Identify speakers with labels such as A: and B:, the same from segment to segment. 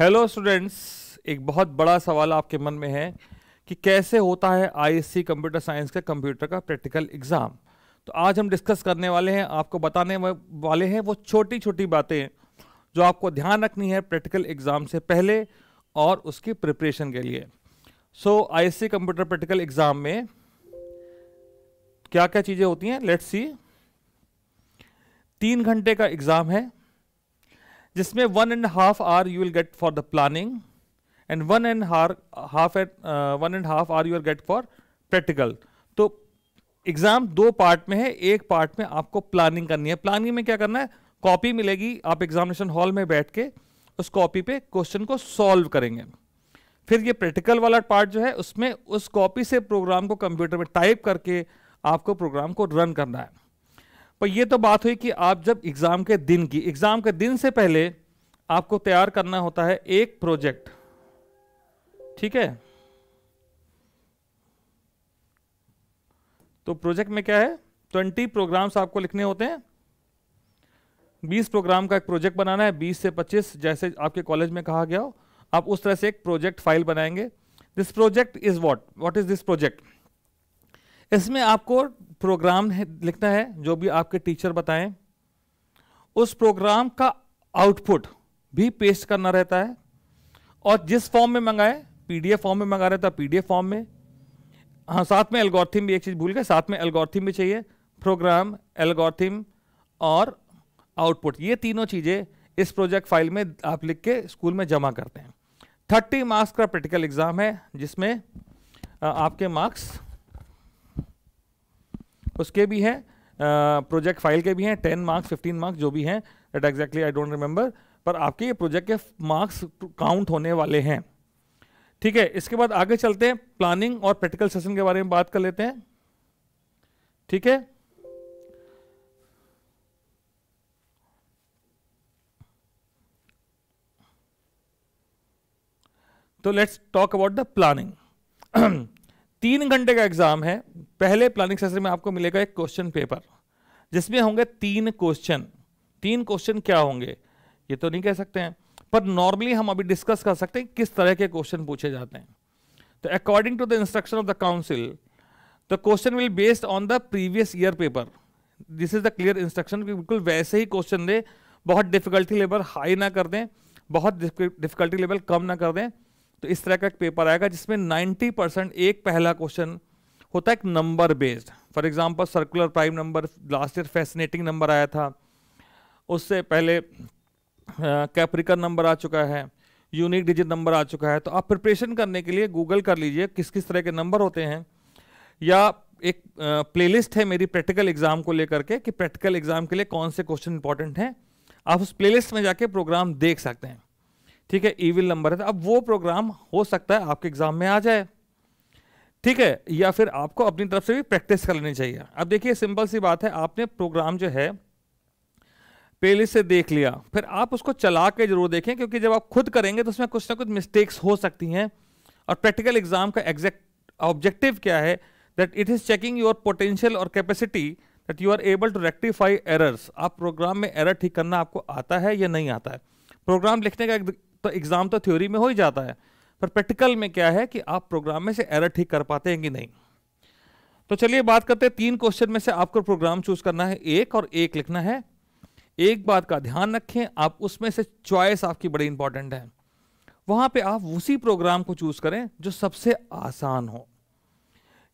A: Hello students एक बहुत बड़ा सवाल आपके मन में है कि कैसे होता है आईएससी कंप्यूटर साइंस का कंप्यूटर का प्रैक्टिकल एग्ज़ाम तो आज हम डिस्कस करने वाले हैं आपको बताने वाले हैं वो छोटी छोटी बातें जो आपको ध्यान रखनी है प्रैक्टिकल एग्ज़ाम से पहले और उसकी प्रिपरेशन के लिए so ISC computer practical exam में क्या क्या चीज़ें होती हैं लेट्स सी तीन घंटे का एग्ज़ाम है जिसमें one and half hour you will get for the planning and one and hour half at one and half hour you get for practical तो एग्जाम दो पार्ट में है एक पार्ट में आपको प्लानिंग करनी है प्लानिंग में क्या करना है कॉपी मिलेगी आप एग्जामिनेशन हॉल में बैठ के उस कॉपी पे क्वेश्चन को सॉल्व करेंगे फिर ये प्रैक्टिकल वाला पार्ट जो है उसमें उस कॉपी से प्रोग्राम को कंप्यूटर में टाइप करके आपको प्रोग्राम को रन करना है पर ये तो बात हुई कि आप जब एग्ज़ाम के दिन की एग्ज़ाम के दिन से पहले आपको तैयार करना होता है एक प्रोजेक्ट ठीक है तो प्रोजेक्ट में क्या है ट्वेंटी प्रोग्राम्स आपको लिखने होते हैं बीस प्रोग्राम का एक प्रोजेक्ट बनाना है बीस से पच्चीस जैसे आपके कॉलेज में कहा गया हो आप उस तरह से एक प्रोजेक्ट फाइल बनाएंगे this project is what what is this project इसमें आपको प्रोग्राम लिखना है जो भी आपके टीचर बताएं उस प्रोग्राम का आउटपुट भी पेस्ट करना रहता है और जिस फॉर्म में मंगाए पीडीएफ फॉर्म में मंगा रहता है पीडीएफ फॉर्म में हाँ साथ में एल्गोरिथम भी एक चीज़ भूल गए साथ में एल्गोरिथम भी चाहिए प्रोग्राम एल्गोरिथम और आउटपुट ये तीनों चीज़ें इस प्रोजेक्ट फाइल में आप लिख के स्कूल में जमा करते हैं थर्टी मार्क्स का प्रैक्टिकल एग्ज़ाम है जिसमें आपके मार्क्स उसके भी हैं प्रोजेक्ट फाइल के भी हैं टेन मार्क्स फिफ्टीन मार्क्स जो भी हैं date exactly I don't remember पर आपके ये प्रोजेक्ट के मार्क्स काउंट होने वाले हैं ठीक है इसके बाद आगे चलते हैं प्लानिंग और प्रैक्टिकल सेशन के बारे में बात कर लेते हैं ठीक है तो let's talk about the planning तीन घंटे का एग्जाम है पहले प्लानिंग सेशन में आपको मिलेगा एक क्वेश्चन पेपर जिसमें होंगे तीन क्वेश्चन तीन क्वेश्चन क्या होंगे ये तो नहीं कह सकते हैं पर नॉर्मली हम अभी डिस्कस कर सकते हैं किस तरह के क्वेश्चन पूछे जाते हैं तो according to the instruction of the council the question will based on the previous year paper this is the clear instruction बिल्कुल वैसे ही क्वेश्चन दे बहुत डिफिकल्टी लेवल हाई ना कर दें बहुत डिफिकल्टी लेवल कम ना कर दें तो इस तरह का एक पेपर आएगा जिसमें 90 परसेंट एक पहला क्वेश्चन होता है एक number based for example circular prime number last year fascinating number आया था उससे पहले कैप्रिकन नंबर आ चुका है यूनिक डिजिट नंबर आ चुका है तो आप प्रिपरेशन करने के लिए गूगल कर लीजिए किस किस तरह के नंबर होते हैं या एक प्लेलिस्ट है मेरी प्रैक्टिकल एग्जाम को लेकर के कि प्रैक्टिकल एग्जाम के लिए कौन से क्वेश्चन इंपॉर्टेंट हैं आप उस प्लेलिस्ट में जाके प्रोग्राम देख सकते हैं ठीक है ईविल नंबर है तो अब वो प्रोग्राम हो सकता है आपके एग्जाम में आ जाए ठीक है या फिर आपको अपनी तरफ से भी प्रैक्टिस कर लेनी चाहिए अब देखिए सिंपल सी बात है आपने प्रोग्राम जो है पहले से देख लिया फिर आप उसको चला के जरूर देखें क्योंकि जब आप खुद करेंगे तो उसमें कुछ ना कुछ मिस्टेक्स हो सकती हैं और प्रैक्टिकल एग्जाम का एग्जैक्ट ऑब्जेक्टिव क्या है that it is checking your potential और capacity that you are able to rectify errors आप प्रोग्राम में एरर ठीक करना आपको आता है या नहीं आता है प्रोग्राम लिखने का तो एग्जाम तो थ्योरी में हो ही जाता है पर प्रैक्टिकल में क्या है कि आप प्रोग्राम में से एरर ठीक कर पाते हैं कि नहीं तो चलिए बात करते हैं तीन क्वेश्चन में से आपको प्रोग्राम चूज करना है एक और एक लिखना है एक बात का ध्यान रखें आप उसमें से चॉइस आपकी बड़ी इंपॉर्टेंट है वहां पे आप उसी प्रोग्राम को चूज करें जो सबसे आसान हो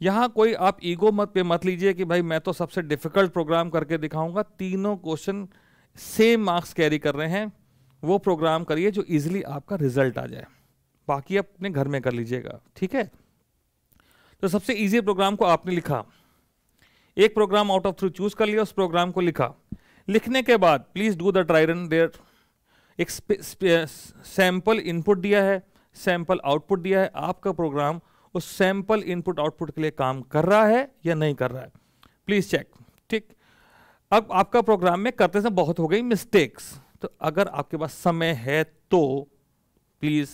A: यहां कोई आप ईगो मत पे मत लीजिए कि भाई मैं तो सबसे डिफिकल्ट प्रोग्राम करके दिखाऊंगा तीनों क्वेश्चन सेम मार्क्स कैरी कर रहे हैं वो प्रोग्राम करिए जो ईजिली आपका रिजल्ट आ जाए बाकी आप अपने घर में कर लीजिएगा ठीक है तो सबसे ईजी प्रोग्राम को आपने लिखा एक program out of three choose कर लिया उस प्रोग्राम को लिखा लिखने के बाद please do the try run there एक सैंपल इनपुट दिया है सैंपल आउटपुट दिया है आपका प्रोग्राम उस सैंपल इनपुट आउटपुट के लिए काम कर रहा है या नहीं कर रहा है प्लीज चेक ठीक अब आपका प्रोग्राम में करते समय बहुत हो गई मिस्टेक्स तो अगर आपके पास समय है तो प्लीज़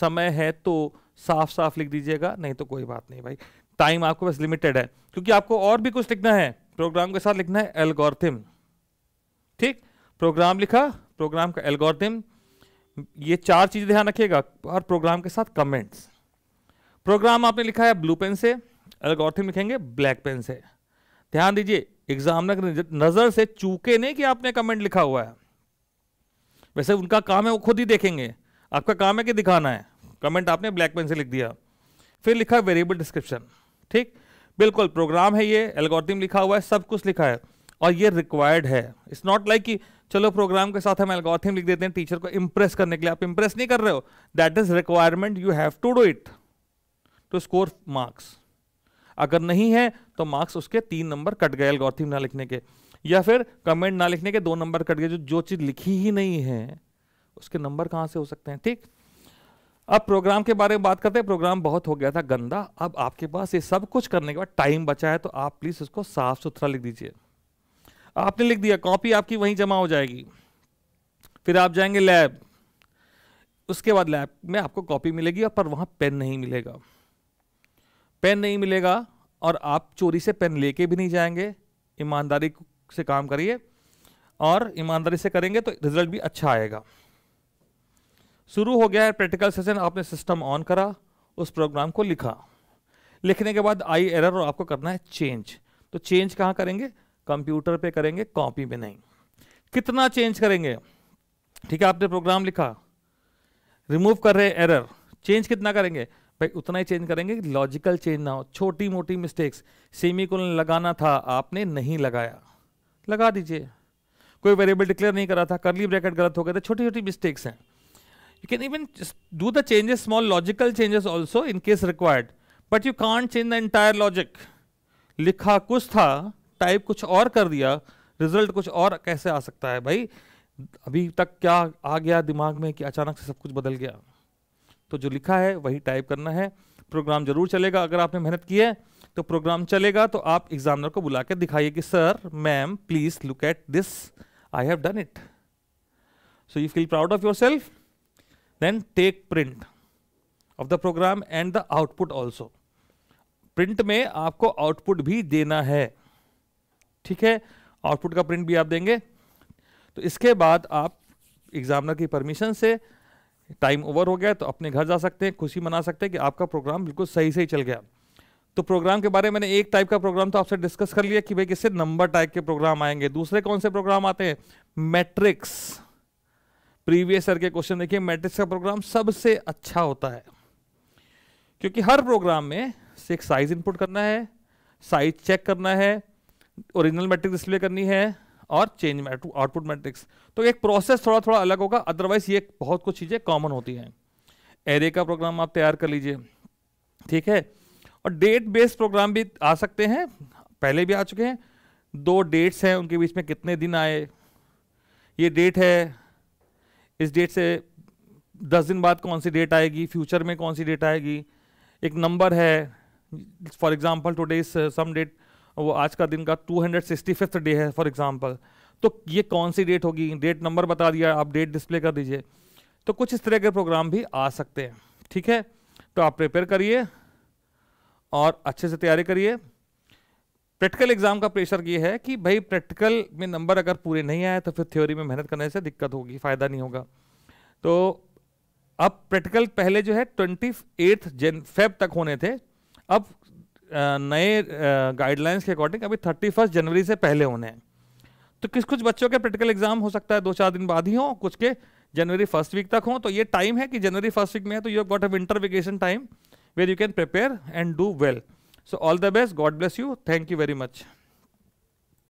A: समय है तो साफ साफ लिख दीजिएगा नहीं तो कोई बात नहीं भाई टाइम आपके पास लिमिटेड है क्योंकि आपको और भी कुछ लिखना है प्रोग्राम के साथ लिखना है एल्गोरिथम ठीक प्रोग्राम लिखा प्रोग्राम का एल्गोरिथम ये चार चीज़ ध्यान रखिएगा और प्रोग्राम के साथ कमेंट्स प्रोग्राम आपने लिखा है ब्लू पेन से एल्गोरिथम लिखेंगे ब्लैक पेन से ध्यान दीजिए एग्जाम नजर से चूके नहीं कि आपने कमेंट लिखा हुआ है वैसे उनका काम है वो खुद ही देखेंगे आपका काम है कि दिखाना है कमेंट आपने ब्लैक पेन से लिख दिया फिर लिखा वेरिएबल डिस्क्रिप्शन ठीक बिल्कुल प्रोग्राम है ये एल्गोरिथम लिखा हुआ है सब कुछ लिखा है और ये रिक्वायर्ड है इट्स नॉट लाइक कि चलो प्रोग्राम के साथ हम एल्गोरिथम लिख देते हैं टीचर को इंप्रेस करने के लिए आप इंप्रेस नहीं कर रहे हो that is requirement you have to do it to score marks अगर नहीं है तो मार्क्स उसके तीन नंबर कट गए एल्गोरिथम ना लिखने के या फिर कमेंट ना लिखने के दो नंबर कट गए जो जो चीज़ लिखी ही नहीं है उसके नंबर कहां से हो सकते हैं ठीक अब प्रोग्राम के बारे में बात करते हैं प्रोग्राम बहुत हो गया था गंदा अब आपके पास ये सब कुछ करने के बाद टाइम बचा है तो आप प्लीज़ उसको साफ सुथरा लिख दीजिए आपने लिख दिया कॉपी आपकी वहीं जमा हो जाएगी फिर आप जाएंगे लैब उसके बाद लैब में आपको कॉपी मिलेगी पर वहां पेन नहीं मिलेगा पेन नहीं मिलेगा और आप चोरी से पेन लेके भी नहीं जाएंगे ईमानदारी से काम करिए और ईमानदारी से करेंगे तो रिजल्ट भी अच्छा आएगा शुरू हो गया है प्रैक्टिकल सेशन आपने सिस्टम ऑन करा उस प्रोग्राम को लिखा लिखने के बाद आई एरर और आपको करना है चेंज तो चेंज कहाँ करेंगे कंप्यूटर पे करेंगे कॉपी में नहीं कितना चेंज करेंगे ठीक है आपने प्रोग्राम लिखा रिमूव कर रहे एरर चेंज कितना करेंगे भाई उतना ही चेंज करेंगे लॉजिकल चेंज ना हो छोटी मोटी मिस्टेक्स सेमी लगाना था आपने नहीं लगाया लगा दीजिए कोई वेरिएबल डिक्लेयर नहीं करा था करली ब्रैकेट गलत हो गए थे छोटी छोटी मिस्टेक्स हैं you can even do the changes small logical changes also in case required but you can't change the entire लिखा कुछ था टाइप कुछ और कर दिया रिजल्ट कुछ और कैसे आ सकता है भाई अभी तक क्या आ गया दिमाग में कि अचानक से सब कुछ बदल गया तो जो लिखा है वही टाइप करना है प्रोग्राम जरूर चलेगा अगर आपने मेहनत की है तो प्रोग्राम चलेगा तो आप एग्जामिनर को बुला के दिखाइए कि sir ma'am please look at this I have done it so you feel proud of yourself then take print of the program and the output also print में आपको आउटपुट भी देना है ठीक है आउटपुट का प्रिंट भी आप देंगे तो इसके बाद आप एग्जामिनर की परमिशन से टाइम ओवर हो गया तो अपने घर जा सकते हैं खुशी मना सकते हैं कि आपका प्रोग्राम बिल्कुल सही से ही चल गया तो प्रोग्राम के बारे में मैंने एक टाइप का प्रोग्राम तो आपसे डिस्कस कर लिया कि भाई किससे नंबर टाइप के प्रोग्राम आएंगे दूसरे कौन से प्रोग्राम आते हैं मैट्रिक्स प्रीवियस ईयर के क्वेश्चन देखिए मैट्रिक्स का प्रोग्राम सबसे अच्छा होता है क्योंकि हर प्रोग्राम में से एक साइज इनपुट करना है साइज चेक करना है ओरिजिनल मैट्रिक्स डिस्प्ले करनी है और चेंज आउटपुट मैट्रिक्स तो एक प्रोसेस थोड़ा थोड़ा अलग होगा अदरवाइज ये बहुत कुछ चीज़ें कॉमन होती हैं एरे का प्रोग्राम आप तैयार कर लीजिए ठीक है और डेट बेस्ड प्रोग्राम भी आ सकते हैं पहले भी आ चुके हैं दो डेट्स हैं उनके बीच में कितने दिन आए ये डेट है इस डेट से दस दिन बाद कौन सी डेट आएगी फ्यूचर में कौन सी डेट आएगी एक नंबर है for example today is some date वो आज का दिन का two hundred sixty fifth day है फॉर एग्जाम्पल तो ये कौन सी डेट होगी डेट नंबर बता दिया आप डेट डिस्प्ले कर दीजिए तो कुछ इस तरह के प्रोग्राम भी आ सकते हैं ठीक है तो आप प्रिपेयर करिए और अच्छे से तैयारी करिए प्रैक्टिकल एग्जाम का प्रेशर ये है कि भाई प्रैक्टिकल में नंबर अगर पूरे नहीं आए तो फिर थ्योरी में मेहनत करने से दिक्कत होगी फ़ायदा नहीं होगा तो अब प्रैक्टिकल पहले जो है ट्वेंटी एट्थ जन फेब तक होने थे अब नए गाइडलाइंस के अकॉर्डिंग अभी थर्टी फर्स्ट जनवरी से पहले होने हैं तो किस कुछ बच्चों के प्रैक्टिकल एग्जाम हो सकता है दो चार दिन बाद ही हो कुछ के जनवरी फर्स्ट वीक तक हो तो ये टाइम है कि जनवरी फर्स्ट वीक में है तो you got a winter vacation time where you can prepare and do well. So all the best. God bless you. Thank you very much.